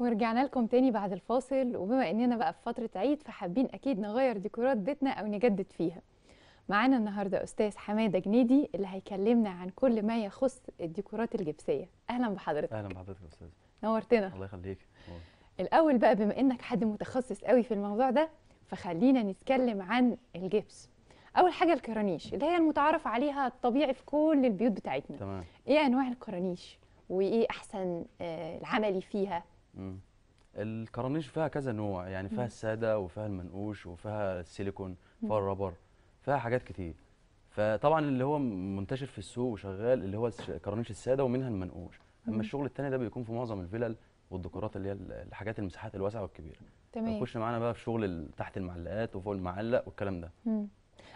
ورجعنا لكم تاني بعد الفاصل وبما اننا بقى في فتره عيد فحابين اكيد نغير ديكورات بيتنا او نجدد فيها معانا النهارده استاذ حماده جنيدي اللي هيكلمنا عن كل ما يخص الديكورات الجبسيه اهلا بحضرتك اهلا بحضرتك يا استاذ نورتنا الله يخليك الاول بقى بما انك حد متخصص قوي في الموضوع ده فخلينا نتكلم عن الجبس اول حاجه الكرانيش اللي هي المتعارف عليها الطبيعي في كل البيوت بتاعتنا تمام ايه انواع الكرانيش وايه احسن آه، العملي فيها الكرنيش الكرانيش فيها كذا نوع يعني فيها الساده وفيها المنقوش وفيها السيليكون فيها الرابر فيها حاجات كتير فطبعا اللي هو منتشر في السوق وشغال اللي هو الكرانيش الساده ومنها المنقوش اما الشغل الثاني ده بيكون في معظم الفلل والديكورات اللي هي الحاجات المساحات الواسعه والكبيره تمام معانا بقى في شغل تحت المعلقات وفوق المعلق والكلام ده مم.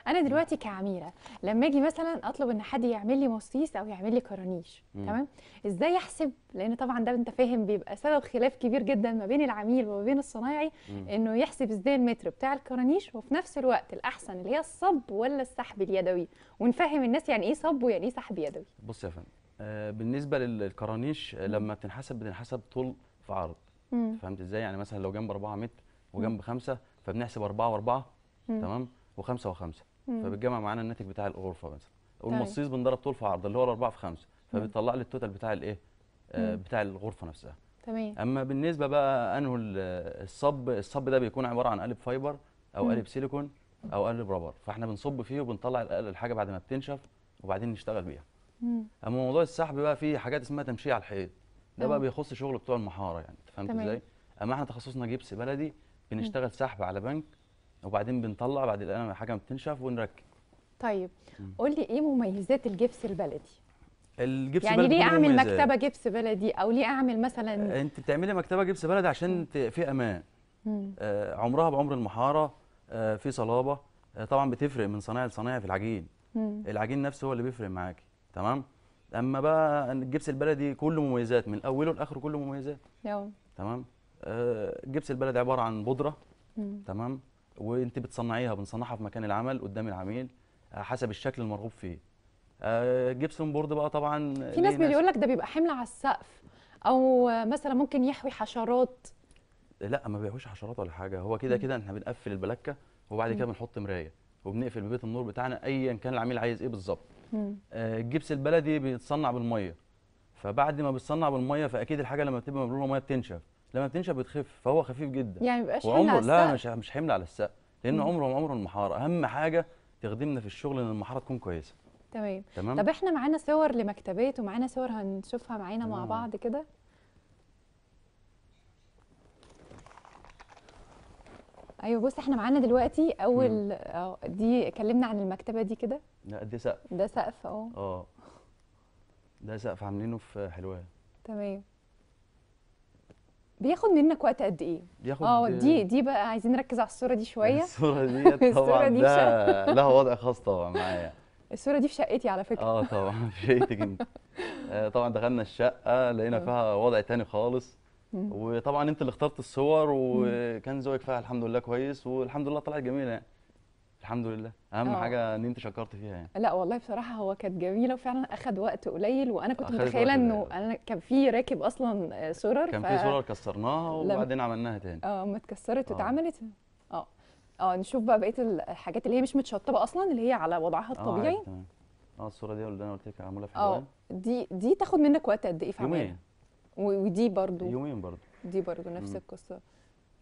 انا دلوقتي كعميره لما اجي مثلا اطلب ان حد يعمل لي مصيص او يعمل لي كرانيش تمام ازاي احسب لان طبعا ده انت فاهم بيبقى سبب خلاف كبير جدا ما بين العميل وما بين الصنايعي انه يحسب ازاي المتر بتاع الكرانيش وفي نفس الوقت الاحسن اللي هي الصب ولا السحب اليدوي ونفهم الناس يعني ايه صب ويعني ايه سحب يدوي بص يا فندم آه، بالنسبه للكرانيش آه، لما بتنحسب بتنحسب طول في عرض فهمت ازاي يعني مثلا لو جنب 4 متر وجنب 5 فبنحسب 4 و4 تمام و5 و5 فبتجمع معانا الناتج بتاع الغرفه مثلا والمصيص طيب. بنضرب طول في عرض اللي هو الاربعه في خمسه فبيطلع لي التوتال بتاع الايه آه بتاع الغرفه نفسها تمام اما بالنسبه بقى انه الصب الصب ده بيكون عباره عن قالب فايبر او قالب سيليكون او قالب رابر فاحنا بنصب فيه وبنطلع الحاجه بعد ما بتنشف وبعدين نشتغل بيها اما موضوع السحب بقى فيه حاجات اسمها تمشيه على الحيط ده بقى اه. بيخص شغل بتوع المحاره يعني فهمت ازاي اما احنا تخصصنا جبس بلدي بنشتغل سحب على بنك وبعدين بنطلع بعد القلم الحاجه ما بتنشف ونركب طيب قول لي ايه مميزات الجبس البلدي الجبس يعني ليه اعمل مميزات. مكتبه جبس بلدي او ليه اعمل مثلا آه، انت بتعملي مكتبه جبس بلدي عشان في امان آه عمرها بعمر المحاره آه في صلابه آه طبعا بتفرق من صنايع لصنايع في العجين مم. العجين نفسه هو اللي بيفرق معاكي تمام اما بقى الجبس البلدي كله مميزات من اوله لاخره كله مميزات يوم. تمام آه الجبس البلدي عباره عن بودره مم. تمام وانت بتصنعيها بنصنعها في مكان العمل قدام العميل آه، حسب الشكل المرغوب فيه آه، جبسون بورد بقى طبعا في ناس بيقول لك ده بيبقى حمل على السقف او مثلا ممكن يحوي حشرات لا ما بيحويش حشرات ولا حاجه هو كده كده احنا بنقفل البلكه وبعد كده بنحط مرايه وبنقفل ببيت النور بتاعنا ايا كان العميل عايز ايه بالظبط آه، الجبس البلدي بيتصنع بالميه فبعد ما بيتصنع بالميه فاكيد الحاجه لما بتبقى مبلوله ميه بتنشف لما بتنشف بتخف فهو خفيف جدا يعني بيبقاش حمل على السقف لا مش مش حمل على السقف لان عمره ما عمره المحاره اهم حاجه تخدمنا في الشغل ان المحاره تكون كويسه تمام تمام طب احنا معانا صور لمكتبات ومعانا صور هنشوفها معانا مع بعض كده ايوه بص احنا معانا دلوقتي اول اه دي كلمنا عن المكتبه دي كده لا دي سقف ده سقف اه اه ده سقف عاملينه في حلوان تمام بياخد منك وقت قد ايه؟ بياخد اه دي دي بقى عايزين نركز على الصوره دي شويه الصوره دي طبعا دي ده لها وضع خاص طبعا معايا الصوره دي في شقتي على فكره اه طبعا في شقتك انت آه، طبعا دخلنا الشقه لقينا فيها وضع تاني خالص وطبعا انت اللي اخترت الصور وكان زوجك فيها الحمد لله كويس والحمد لله طلعت جميله يعني الحمد لله اهم أوه. حاجه ان انت شكرت فيها يعني لا والله بصراحه هو كانت جميله وفعلا اخد وقت قليل وانا كنت متخيله انه انا كان في راكب اصلا سرر كان ف... في سرر كسرناها وبعدين عملناها تاني اه ما اتكسرت آه. واتعملت اه اه نشوف بقى بقيه الحاجات اللي هي مش متشطبه اصلا اللي هي على وضعها آه، الطبيعي اه الصوره دي اللي انا قلت لك عامله في اه دي دي تاخد منك وقت قد ايه في يومين ودي برضو يومين برضو دي برضو نفس القصه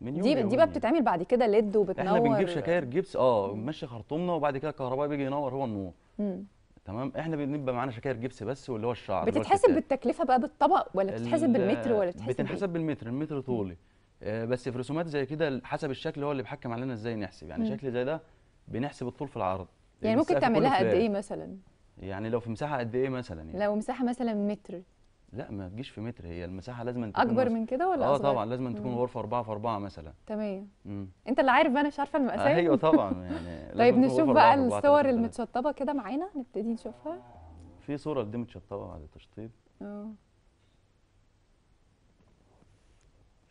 من يوم دي دي بقى يعني. بتتعمل بعد كده ليد وبتنور احنا بنجيب شكاير جبس اه بنمشي خرطومنا وبعد كده الكهرباء بيجي ينور هو النور مم. تمام احنا بنبقى معانا شكاير جبس بس واللي هو الشعر بتتحسب بالتكلفه بقى بالطبق ولا بتتحسب بالمتر ولا بتتحسب بتنحسب بالمتر المتر طولي آه بس في رسومات زي كده حسب الشكل هو اللي بيحكم علينا ازاي نحسب يعني مم. شكل زي ده بنحسب الطول في العرض يعني ممكن تعملها قد ايه مثلا يعني لو في مساحه قد ايه مثلا يعني لو مساحه مثلا متر لا ما تجيش في متر هي المساحه لازم تكون اكبر من كده ولا آه، اصغر؟ اه طبعا لازم تكون غرفه 4 في 4 مثلا تمام انت اللي عارف بقى انا مش عارفه المقاسات آه ايوه طبعا يعني طيب نشوف بقى الصور المتشطبه كده معانا نبتدي نشوفها في صوره دي متشطبه بعد التشطيب اه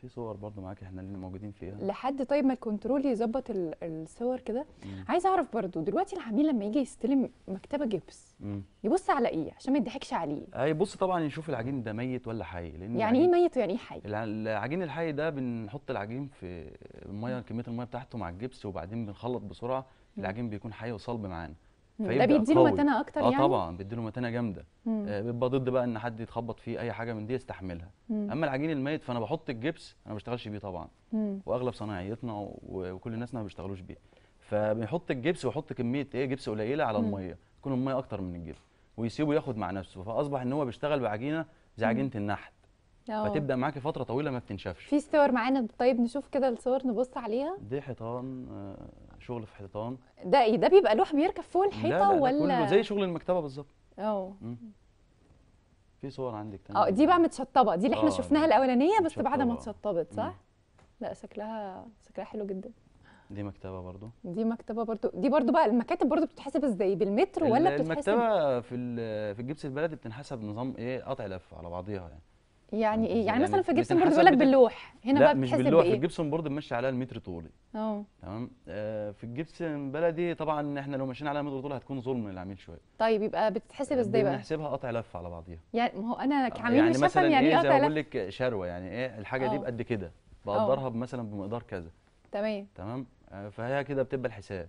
في صور برضو معاك احنا اللي موجودين فيها لحد طيب ما الكنترول يظبط الصور كده عايز اعرف برضو دلوقتي العميل لما يجي يستلم مكتبه جبس مم. يبص على ايه عشان ما يضحكش عليه هيبص طبعا يشوف العجين ده ميت ولا حي لان يعني ايه ميت ويعني ايه حي العجين الحي ده بنحط العجين في الميه كميه الميه بتاعته مع الجبس وبعدين بنخلط بسرعه العجين بيكون حي وصلب معانا ده بيديله متانه اكتر آه، يعني اه طبعا بيديله متانه جامده آه بيبقى ضد بقى ان حد يتخبط فيه اي حاجه من دي يستحملها مم. اما العجين الميت فانا بحط الجبس انا ما بشتغلش بيه طبعا مم. واغلب صناعيتنا وكل الناس ما بيشتغلوش بيه فبيحط الجبس ويحط كميه ايه جبس قليله على الميه تكون الميه اكتر من الجبس ويسيبه ياخد مع نفسه فاصبح ان هو بيشتغل بعجينه زي عجينه النحت أوه. فتبدا معاكي فتره طويله ما بتنشفش في صور معانا طيب نشوف كده الصور نبص عليها دي حيطان آه، شغل في حيطان ده ايه ده بيبقى لوح بيركب فوق الحيطه لا لا ولا كله زي شغل المكتبه بالظبط اه في صور عندك تاني اه دي بقى متشطبه دي اللي احنا آه، شفناها الاولانيه بس بعد ما اتشطبت صح لا شكلها شكلها حلو جدا دي مكتبه برضو دي مكتبه برضو دي برضو بقى المكاتب برضو بتتحسب ازاي بالمتر ولا بتتحسب المكتبه في في الجبس البلدي بتنحسب نظام ايه قطع لف على بعضيها يعني يعني ايه يعني, مثلا في الجبسن بورد بيقول لك باللوح هنا بقى مش باللوح بإيه؟ في الجبسن بورد ماشي عليها المتر طولي اه تمام آه في الجبسن بلدي طبعا احنا لو مشينا عليها المتر طولي هتكون ظلم للعميل شويه طيب يبقى بتتحسب ازاي بقى بنحسبها قطع لف على بعضيها يعني ما هو انا آه، كعميل يعني مش فاهم يعني ايه قطع لف بقول لك شروه يعني ايه الحاجه أوه. دي بقد كده بقدرها مثلا بمقدار كذا تمام تمام آه، فهي كده بتبقى الحساب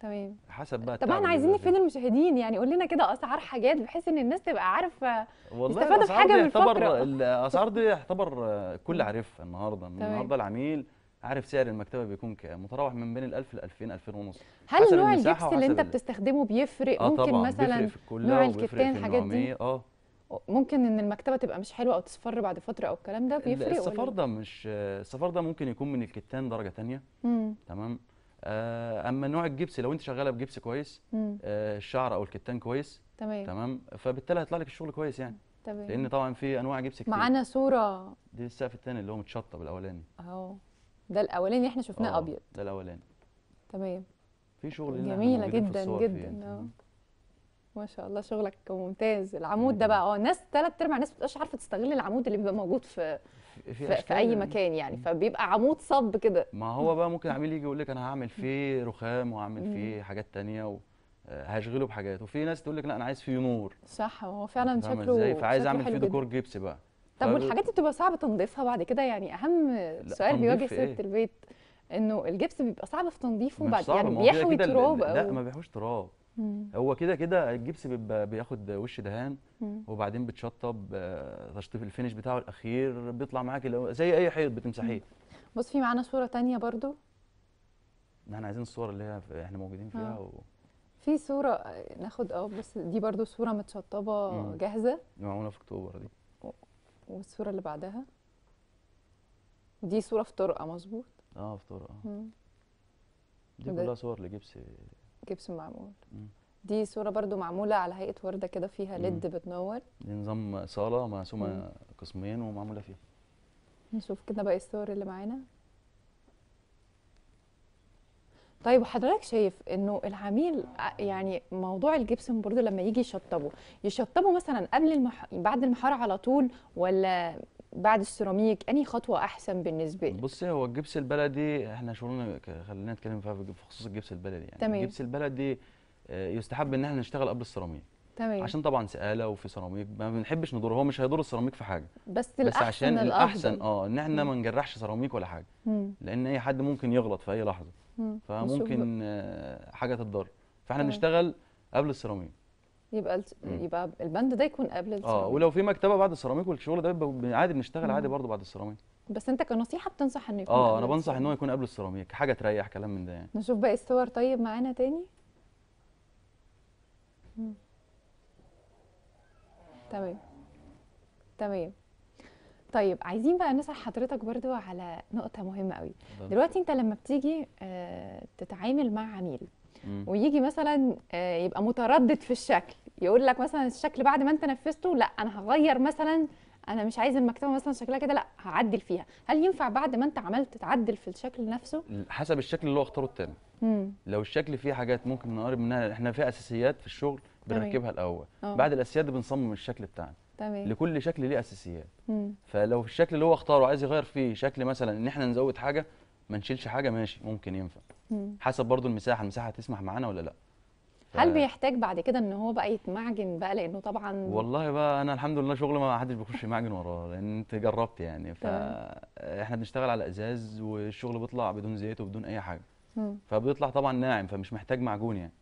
تمام حسب بقى طب احنا عايزين نفيد المشاهدين يعني قول لنا كده اسعار حاجات بحيث ان الناس تبقى عارفه والله في حاجه من الفقره الاسعار دي يعتبر الكل عارفها النهارده النهارده العميل عارف سعر المكتبه بيكون كام متراوح من بين ال 1000 ل 2000 2000 ونص هل نوع الجبس اللي انت بتستخدمه بيفرق آه ممكن طبعًا مثلا بيفرق في نوع الكتان حاجات دي اه ممكن ان المكتبه تبقى مش حلوه او تصفر بعد فتره او الكلام ده بيفرق إيه؟ السفر ده مش السفر ده ممكن يكون من الكتان درجه ثانيه تمام آه، اما نوع الجبس لو انت شغاله بجبس كويس آه، الشعر او الكتان كويس تمام تمام فبالتالي هيطلع لك الشغل كويس يعني تمام لان طبعا في انواع جبس كتير معانا صوره دي السقف الثاني اللي هو متشطب الاولاني اهو ده الاولاني احنا شفناه آه، ابيض ده الاولاني تمام في شغل جميله جدا جدا يعني. ما شاء الله شغلك ممتاز العمود ده بقى اه ناس ثلاث ارباع الناس ما بتبقاش عارفه تستغل العمود اللي بيبقى موجود في في, في اي يعني. مكان يعني فبيبقى عمود صب كده ما هو بقى ممكن عميل يجي يقول لك انا هعمل فيه رخام وهعمل فيه حاجات ثانيه وهشغله آه، بحاجات وفي ناس تقول لك لا انا عايز فيه نور صح هو فعلا شكله ازاي فعايز اعمل فيه ديكور جبس بقى طب والحاجات دي بتبقى صعب تنظيفها بعد كده يعني اهم سؤال بيواجه سيره إيه؟ البيت انه الجبس بيبقى صعب في تنظيفه بعد يعني بيحوي تراب لا, لا ما بيحويش تراب هو كده كده الجبس بيبقى بياخد وش دهان وبعدين بتشطب آه، تشطيب الفينش بتاعه الاخير بيطلع معاك زي اي حيط بتمسحيه بص في معانا صوره تانية برضو احنا عايزين الصور اللي هي احنا موجودين فيها آه. و... في صوره آه، ناخد اه بس دي برضو صوره متشطبه مم. جاهزه معموله في اكتوبر دي والصوره اللي بعدها دي صوره في طرقه مظبوط اه في طرقه دي كلها صور لجبس جبس معمول دي صوره برضو معموله على هيئه ورده كده فيها ليد بتنور دي نظام صاله مقسومه قسمين ومعموله فيها نشوف كده باقي الصور اللي معانا طيب وحضرتك شايف انه العميل آه، يعني موضوع الجبس برضو لما يجي يشطبه يشطبه مثلا قبل المح... بعد المحاره على طول ولا بعد السيراميك انهي خطوه احسن بالنسبه لك بصي هو الجبس البلدي احنا شغلنا خلينا نتكلم في خصوص الجبس البلدي يعني تمام. الجبس البلدي آه، يستحب ان احنا نشتغل قبل السيراميك تمام عشان طبعا سقاله وفي سيراميك ما بنحبش نضر هو مش هيضر السيراميك في حاجه بس, بس الاحسن عشان الاحسن اه ان احنا ما نجرحش سيراميك ولا حاجه مم. لان اي حد ممكن يغلط في اي لحظه مم. فممكن آه، حاجه تتضر فاحنا بنشتغل قبل السيراميك يبقى يبقى البند ده يكون قبل آه، السيراميك اه ولو في مكتبه بعد السيراميك والشغل ده عادي بنشتغل عادي برضه بعد السيراميك بس انت كنصيحه بتنصح انه يكون اه انا بنصح ان هو يكون قبل السيراميك حاجه تريح كلام من ده يعني نشوف باقي الصور طيب معانا تاني تمام تمام طيب عايزين بقى نسال حضرتك برضو على نقطه مهمه قوي دلوقتي انت لما بتيجي آه، تتعامل مع عميل ويجي مثلا آه، يبقى متردد في الشكل يقول لك مثلا الشكل بعد ما انت نفذته لا انا هغير مثلا انا مش عايز المكتبه مثلا شكلها كده لا هعدل فيها هل ينفع بعد ما انت عملت تعدل في الشكل نفسه حسب الشكل اللي هو اختاره التاني مم. لو الشكل فيه حاجات ممكن نقرب منها احنا في اساسيات في الشغل بنركبها الاول أوه. بعد الاساسيات دي بنصمم الشكل بتاعنا تمام لكل شكل ليه اساسيات مم. فلو الشكل اللي هو اختاره عايز يغير فيه شكل مثلا ان احنا نزود حاجه ما نشيلش حاجه ماشي ممكن ينفع حسب برضو المساحه المساحه هتسمح معانا ولا لا ف... هل بيحتاج بعد كده ان هو بقى يتمعجن بقى لانه طبعا والله بقى انا الحمد لله شغل ما حدش بيخش يمعجن وراه لان انت جربت يعني فاحنا بنشتغل على ازاز والشغل بيطلع بدون زيت وبدون اي حاجه فبيطلع طبعا ناعم فمش محتاج معجون يعني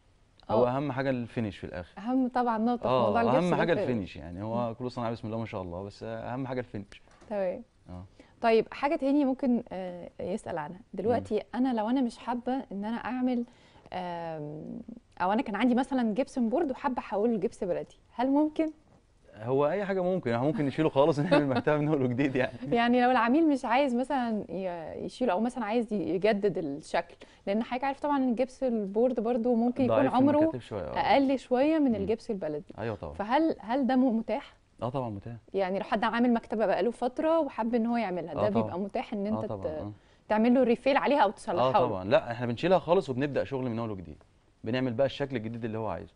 أوه. هو آه. اهم حاجه الفينش في الاخر اهم طبعا نقطه في آه، موضوع الجبس اهم حاجه الفينش يعني هو كله صنع بسم الله ما شاء الله بس اهم حاجه الفينش تمام اه طيب حاجه تاني ممكن آه، يسال عنها دلوقتي مم. انا لو انا مش حابه ان انا اعمل او انا كان عندي مثلا جبسن بورد وحابه احوله لجبس بلدي هل ممكن هو اي حاجه ممكن احنا ممكن نشيله خالص نعمل مكتبه من جديد يعني يعني لو العميل مش عايز مثلا يشيله او مثلا عايز يجدد الشكل لان حضرتك عارف طبعا ان الجبس البورد برده ممكن يكون عمره شوية. آه. اقل شويه من الجبس البلدي ايوه طبعا فهل هل ده متاح اه طبعا متاح يعني لو حد عامل مكتبه بقاله فتره وحب ان هو يعملها ده آه بيبقى متاح ان آه انت آه طبعًا. تعمل له ريفيل عليها او تصلحها اه طبعا لا احنا بنشيلها خالص وبنبدا شغل من اول وجديد بنعمل بقى الشكل الجديد اللي هو عايزه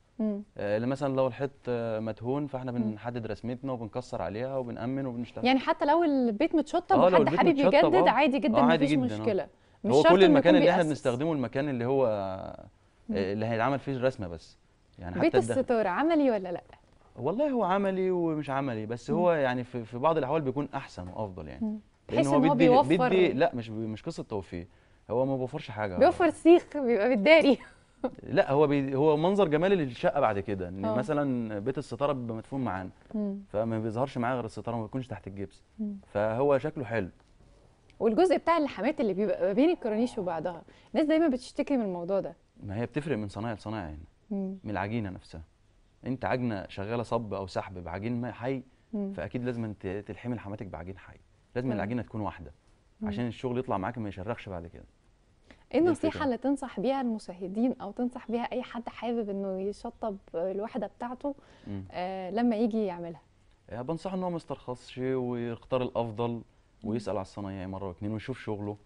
آه مثلا لو الحيط آه، مدهون فاحنا بنحدد رسمتنا وبنكسر عليها وبنامن وبنشتغل يعني حتى لو البيت متشطب آه وحد حابب يجدد آه. عادي جدا آه عادي مفيش جدا آه. مشكله آه. مش هو كل المكان اللي احنا بنستخدمه المكان اللي هو اللي هيتعمل فيه الرسمه بس يعني حتى بيت الستاره عملي ولا لا والله هو عملي ومش عملي بس هو يعني في, في بعض الاحوال بيكون احسن وافضل يعني تحس هو, هو بيوفر بيدي لا مش مش قصه توفير هو ما بيوفرش حاجه بيوفر سيخ بيبقى بالداري لا هو بي هو منظر جمالي للشقه بعد كده ان أوه. مثلا بيت الستاره بيبقى مدفون معانا فما بيظهرش معايا غير الستاره ما بيكونش تحت الجبس مم. فهو شكله حلو والجزء بتاع اللحمات اللي بيبقى ما بين الكورنيش وبعضها الناس دايما بتشتكي من الموضوع ده ما هي بتفرق من صنايع لصنايع يعني من العجينه نفسها انت عجنه شغاله صب او سحب بعجين حي فاكيد لازم تلحمي لحماتك بعجين حي لازم العجينه تكون واحده عشان الشغل يطلع معاك ما يشرخش بعد كده ايه النصيحه اللي تنصح بيها المشاهدين او تنصح بيها اي حد حابب انه يشطب الوحده بتاعته آه لما يجي يعملها يعني بنصحه ان هو ما يسترخصش ويختار الافضل ويسال على الصنايعي مره واثنين ويشوف شغله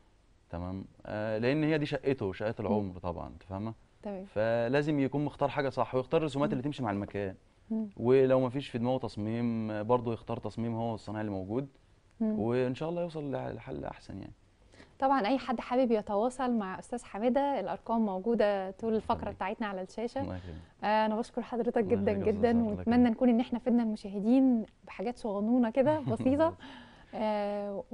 تمام آه لان هي دي شقته شقه العمر طبعا انت فاهمه تمام فلازم يكون مختار حاجه صح ويختار الرسومات اللي تمشي مع المكان ولو ما فيش في دماغه تصميم برضه يختار تصميم هو الصناعي اللي موجود وان شاء الله يوصل لحل احسن يعني طبعا اي حد حابب يتواصل مع استاذ حماده الارقام موجوده طول الفقره بتاعتنا على الشاشه آه انا بشكر حضرتك جدا جدا واتمنى نكون ان احنا فدنا المشاهدين بحاجات صغنونه كده بسيطه آه،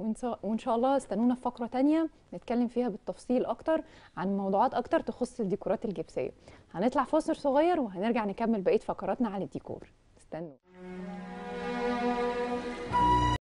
وان شاء الله استنونا في فقره تانية نتكلم فيها بالتفصيل اكتر عن موضوعات اكتر تخص الديكورات الجبسيه هنطلع فاصل صغير وهنرجع نكمل بقيه فقراتنا عن الديكور استنوا